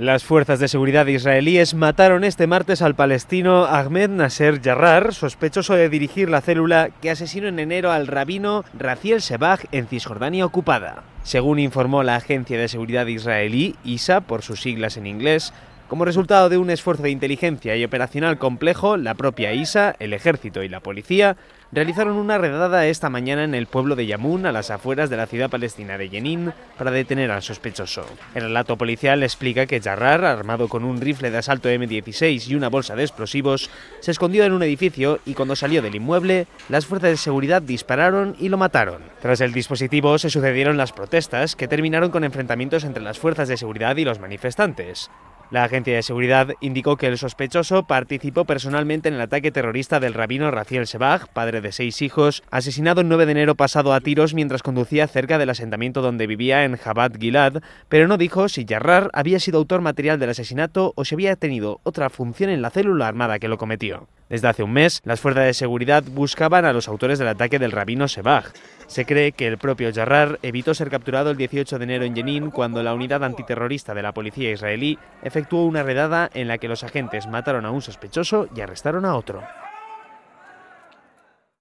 Las fuerzas de seguridad israelíes mataron este martes al palestino Ahmed Nasser Jarrar, sospechoso de dirigir la célula que asesinó en enero al rabino Raziel Sebag en Cisjordania ocupada. Según informó la agencia de seguridad israelí, ISA por sus siglas en inglés, como resultado de un esfuerzo de inteligencia y operacional complejo, la propia ISA, el ejército y la policía realizaron una redada esta mañana en el pueblo de Yamun, a las afueras de la ciudad palestina de Jenin, para detener al sospechoso. El relato policial explica que Jarrar, armado con un rifle de asalto M16 y una bolsa de explosivos, se escondió en un edificio y cuando salió del inmueble, las fuerzas de seguridad dispararon y lo mataron. Tras el dispositivo se sucedieron las protestas, que terminaron con enfrentamientos entre las fuerzas de seguridad y los manifestantes. La agencia de seguridad indicó que el sospechoso participó personalmente en el ataque terrorista del rabino Rafael Sebag, padre de seis hijos, asesinado el 9 de enero pasado a tiros mientras conducía cerca del asentamiento donde vivía en Jabat Gilad, pero no dijo si Yarrar había sido autor material del asesinato o si había tenido otra función en la célula armada que lo cometió. Desde hace un mes, las fuerzas de seguridad buscaban a los autores del ataque del rabino Sebag. Se cree que el propio Jarrar evitó ser capturado el 18 de enero en Jenin cuando la unidad antiterrorista de la policía israelí efectuó una redada en la que los agentes mataron a un sospechoso y arrestaron a otro.